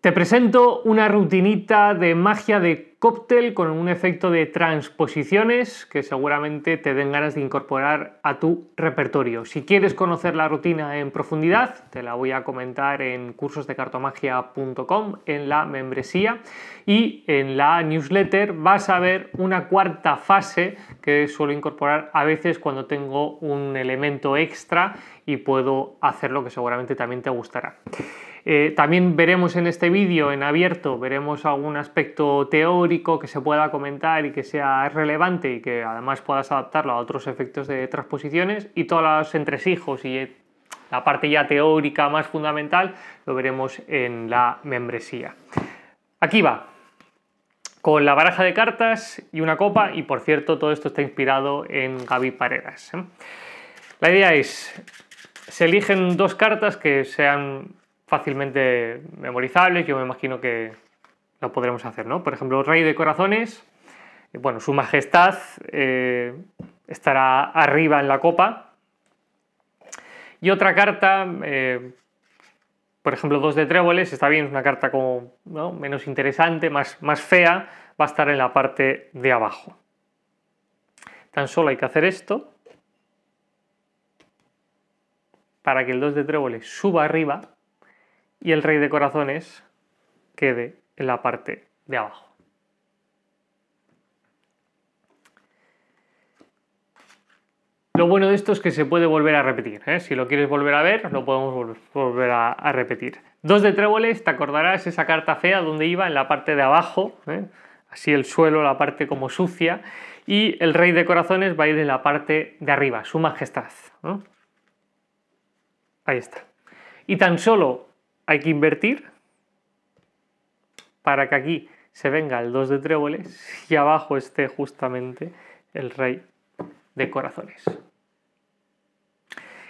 Te presento una rutinita de magia de cóctel con un efecto de transposiciones que seguramente te den ganas de incorporar a tu repertorio. Si quieres conocer la rutina en profundidad, te la voy a comentar en cursosdecartomagia.com, en la membresía y en la newsletter vas a ver una cuarta fase que suelo incorporar a veces cuando tengo un elemento extra y puedo hacerlo que seguramente también te gustará. Eh, también veremos en este vídeo, en abierto, veremos algún aspecto teórico que se pueda comentar y que sea relevante y que además puedas adaptarlo a otros efectos de transposiciones y todos los entresijos y eh, la parte ya teórica más fundamental lo veremos en la membresía. Aquí va, con la baraja de cartas y una copa y por cierto todo esto está inspirado en Gaby Paredes ¿eh? La idea es, se eligen dos cartas que sean fácilmente memorizables, yo me imagino que lo podremos hacer, ¿no? Por ejemplo, Rey de Corazones, eh, bueno, su majestad eh, estará arriba en la copa. Y otra carta, eh, por ejemplo, dos de tréboles, está bien, es una carta como menos interesante, más, más fea, va a estar en la parte de abajo. Tan solo hay que hacer esto para que el 2 de tréboles suba arriba y el rey de corazones quede en la parte de abajo. Lo bueno de esto es que se puede volver a repetir. ¿eh? Si lo quieres volver a ver, lo podemos volver a, repetir. Dos de tréboles, te acordarás esa carta fea donde iba en la parte de abajo, ¿eh? así el suelo, la parte como sucia, y el rey de corazones va a ir en la parte de arriba, su majestad. Ahí está. Y tan solo hay que invertir para que aquí se venga el 2 de tréboles y abajo esté justamente el rey de corazones.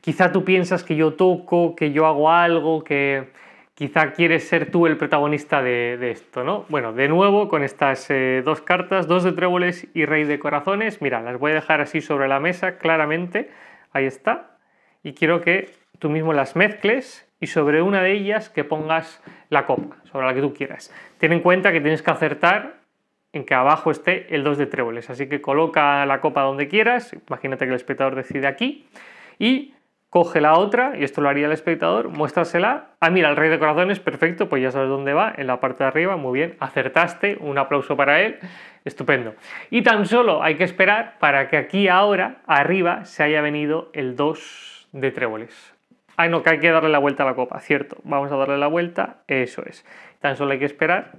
Quizá tú piensas que yo toco, que yo hago algo, que quizá quieres ser tú el protagonista de, esto, ¿no? Bueno, de nuevo con estas eh, dos cartas, dos de tréboles y rey de corazones, mira, las voy a dejar así sobre la mesa claramente, ahí está, y quiero que tú mismo las mezcles y sobre una de ellas que pongas la copa, sobre la que tú quieras. Ten en cuenta que tienes que acertar en que abajo esté el 2 de tréboles, así que coloca la copa donde quieras, imagínate que el espectador decide aquí, y coge la otra, y esto lo haría el espectador, muéstrasela, ah mira, el rey de corazones, perfecto, pues ya sabes dónde va, en la parte de arriba, muy bien, acertaste, un aplauso para él, estupendo. Y tan solo hay que esperar para que aquí ahora, arriba, se haya venido el 2 de tréboles, Ah, no, que hay que darle la vuelta a la copa, cierto. Vamos a darle la vuelta, eso es. Tan solo hay que esperar.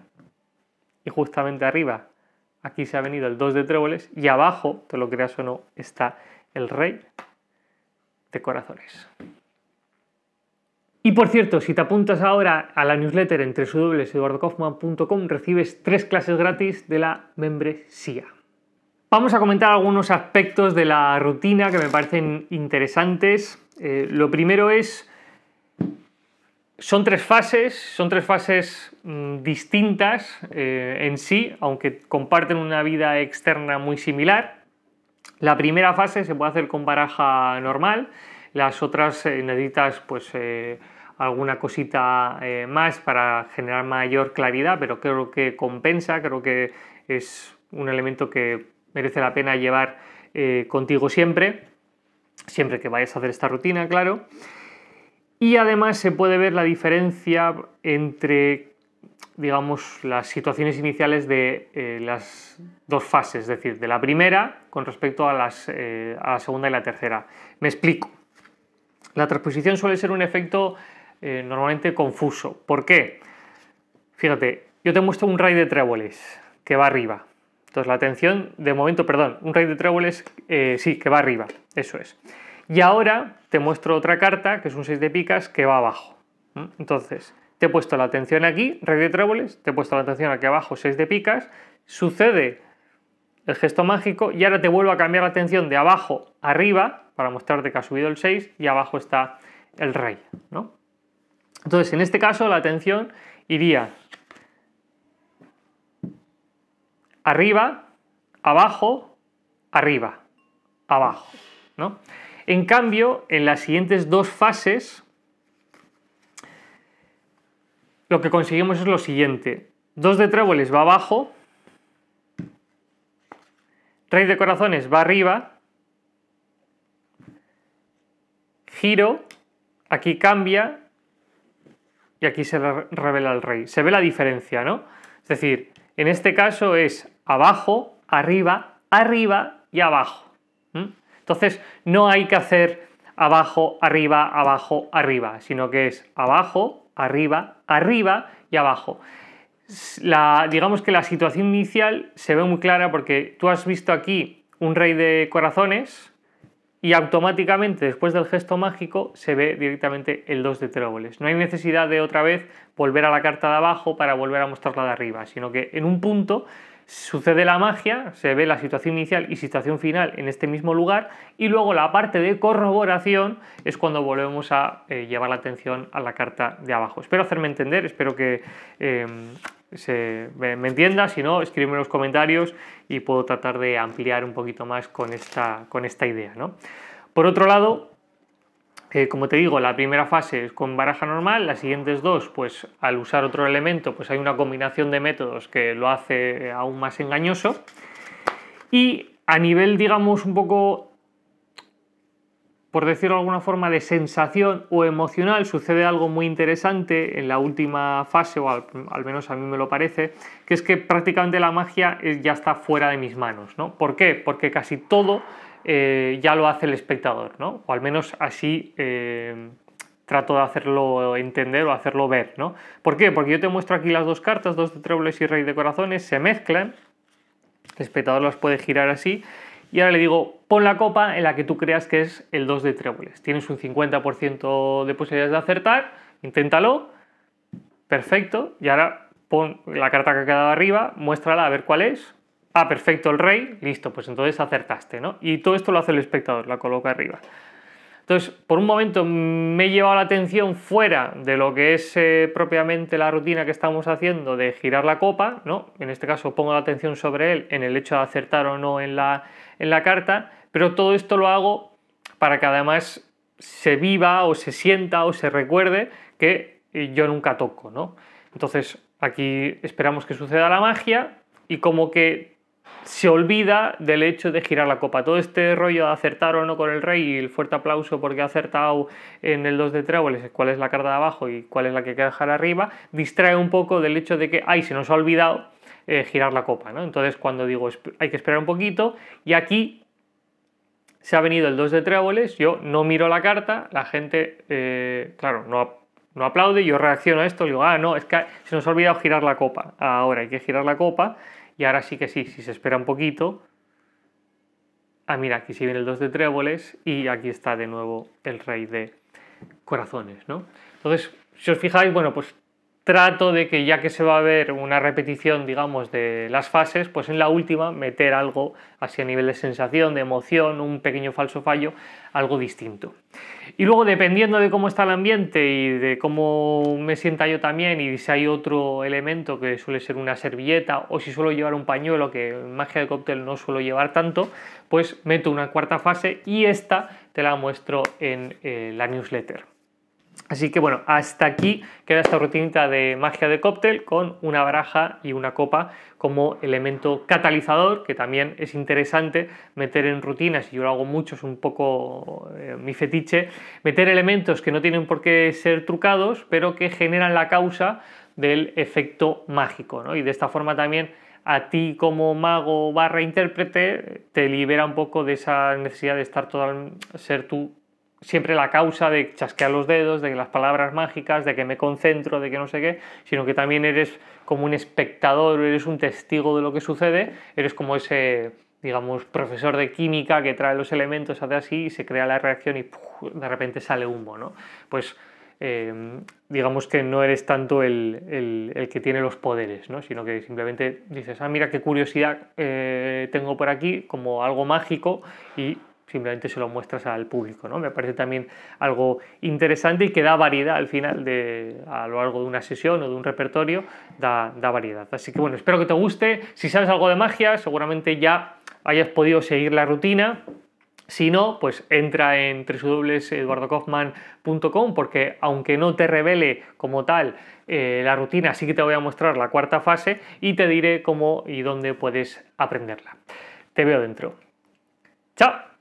Y justamente arriba, aquí se ha venido el 2 de tréboles. Y abajo, te lo creas o no, está el rey de corazones. Y por cierto, si te apuntas ahora a la newsletter en www.eduardocoffman.com, recibes tres clases gratis de la membresía. Vamos a comentar algunos aspectos de la rutina que me parecen interesantes eh, lo primero es, son tres fases, son tres fases mm, distintas eh, en sí, aunque comparten una vida externa muy similar. La primera fase se puede hacer con baraja normal, las otras eh, necesitas pues alguna cosita más para generar mayor claridad, pero creo que compensa, creo que es un elemento que merece la pena llevar contigo siempre siempre que vayas a hacer esta rutina, claro. Y además se puede ver la diferencia entre, digamos, las situaciones iniciales de eh, las dos fases, es decir, de la primera con respecto a, las, eh, la segunda y la tercera. Me explico. La transposición suele ser un efecto eh, normalmente confuso. ¿Por qué? Fíjate, yo te muestro un ray de tréboles que va arriba. Entonces la atención, de momento, perdón, un rey de tréboles, eh, sí, que va arriba, eso es. Y ahora te muestro otra carta, que es un 6 de picas, que va abajo. Entonces, te he puesto la atención aquí, rey de tréboles, te he puesto la atención aquí abajo, 6 de picas, sucede el gesto mágico y ahora te vuelvo a cambiar la atención de abajo arriba para mostrarte que ha subido el 6 y abajo está el rey, Entonces, en este caso, la atención iría arriba, abajo, arriba, abajo. ¿no? En cambio, en las siguientes dos fases, lo que conseguimos es lo siguiente. Dos de tréboles va abajo, rey de corazones va arriba, giro, aquí cambia y aquí se revela el rey. Se ve la diferencia, ¿no? Es decir, en este caso es abajo, arriba, arriba y abajo. Entonces, no hay que hacer abajo, arriba, abajo, arriba, sino que es abajo, arriba, arriba y abajo. digamos que la situación inicial se ve muy clara porque tú has visto aquí un rey de corazones y automáticamente después del gesto mágico se ve directamente el 2 de tréboles. No hay necesidad de otra vez volver a la carta de abajo para volver a mostrarla de arriba, sino que en un punto sucede la magia, se ve la situación inicial y situación final en este mismo lugar y luego la parte de corroboración es cuando volvemos a eh, llevar la atención a la carta de abajo. Espero hacerme entender, espero que em, se, me, entienda, si no, escríbeme en los comentarios y puedo tratar de ampliar un poquito más con esta, con esta idea. Por otro lado, eh, como te digo, la primera fase es con baraja normal, las siguientes dos, pues al usar otro elemento, pues hay una combinación de métodos que lo hace eh, aún más engañoso. Y a nivel, digamos, un poco, por decirlo de alguna forma, de sensación o emocional, sucede algo muy interesante en la última fase, o al, menos a mí me lo parece, que es que prácticamente la magia ya está fuera de mis manos. ¿no? ¿Por qué? Porque casi todo eh, ya lo hace el espectador, ¿no? O al menos así eh, trato de hacerlo entender o hacerlo ver, ¿no? ¿Por qué? Porque yo te muestro aquí las dos cartas, dos de tréboles y rey de corazones, se mezclan, el espectador las puede girar así, y ahora le digo, pon la copa en la que tú creas que es el 2 de tréboles. Tienes un 50% de posibilidades de acertar, inténtalo, perfecto, y ahora pon la carta que ha quedado arriba, muéstrala a ver cuál es, Ah, perfecto, el rey, listo, pues entonces acertaste, ¿no? Y todo esto lo hace el espectador, la coloca arriba. Entonces, por un momento me he llevado la atención fuera de lo que es eh, propiamente la rutina que estamos haciendo de girar la copa, ¿no? En este caso pongo la atención sobre él en el hecho de acertar o no en la, en la carta, pero todo esto lo hago para que además se viva o se sienta o se recuerde que eh, yo nunca toco, ¿no? Entonces, aquí esperamos que suceda la magia y como que se olvida del hecho de girar la copa. Todo este rollo de acertar o no con el rey y el fuerte aplauso porque ha acertado en el 2 de tréboles cuál es la carta de abajo y cuál es la que hay que dejar arriba, distrae un poco del hecho de que, ay, se nos ha olvidado eh, girar la copa. Entonces, cuando digo hay que esperar un poquito, y aquí se ha venido el 2 de tréboles, yo no miro la carta, la gente, eh, claro, no, no aplaude, yo reacciono a esto, digo, ah, no, es que se nos ha olvidado girar la copa. Ahora hay que girar la copa y ahora sí que sí, si se espera un poquito... Ah, mira, aquí sí viene el 2 de tréboles y aquí está de nuevo el rey de corazones, ¿no? Entonces, si os fijáis, bueno, pues trato de que ya que se va a ver una repetición, digamos, de las fases, pues en la última meter algo así a nivel de sensación, de emoción, un pequeño falso fallo, algo distinto. Y luego, dependiendo de cómo está el ambiente y de cómo me sienta yo también, y si hay otro elemento que suele ser una servilleta o si suelo llevar un pañuelo, que en magia de cóctel no suelo llevar tanto, pues meto una cuarta fase y esta te la muestro en eh, la newsletter. Así que bueno, hasta aquí queda esta rutinita de magia de cóctel con una baraja y una copa como elemento catalizador, que también es interesante meter en rutinas, y yo lo hago mucho, es un poco eh, mi fetiche, meter elementos que no tienen por qué ser trucados, pero que generan la causa del efecto mágico, Y de esta forma también a ti como mago barra intérprete te libera un poco de esa necesidad de estar todo, ser tú siempre la causa de chasquear los dedos, de las palabras mágicas, de que me concentro, de que no sé qué, sino que también eres como un espectador, eres un testigo de lo que sucede, eres como ese, digamos, profesor de química que trae los elementos, hace así y se crea la reacción y de repente sale humo, ¿no? Pues eh, digamos que no eres tanto el, el, que tiene los poderes, ¿no? sino que simplemente dices, ah, mira qué curiosidad eh, tengo por aquí, como algo mágico, y simplemente se lo muestras al público. ¿no? Me parece también algo interesante y que da variedad al final, de, a lo largo de una sesión o de un repertorio, da, variedad. Así que bueno, espero que te guste. Si sabes algo de magia, seguramente ya hayas podido seguir la rutina. Si no, pues entra en www.eduardocoffman.com porque aunque no te revele como tal eh, la rutina, sí que te voy a mostrar la cuarta fase y te diré cómo y dónde puedes aprenderla. Te veo dentro. ¡Chao!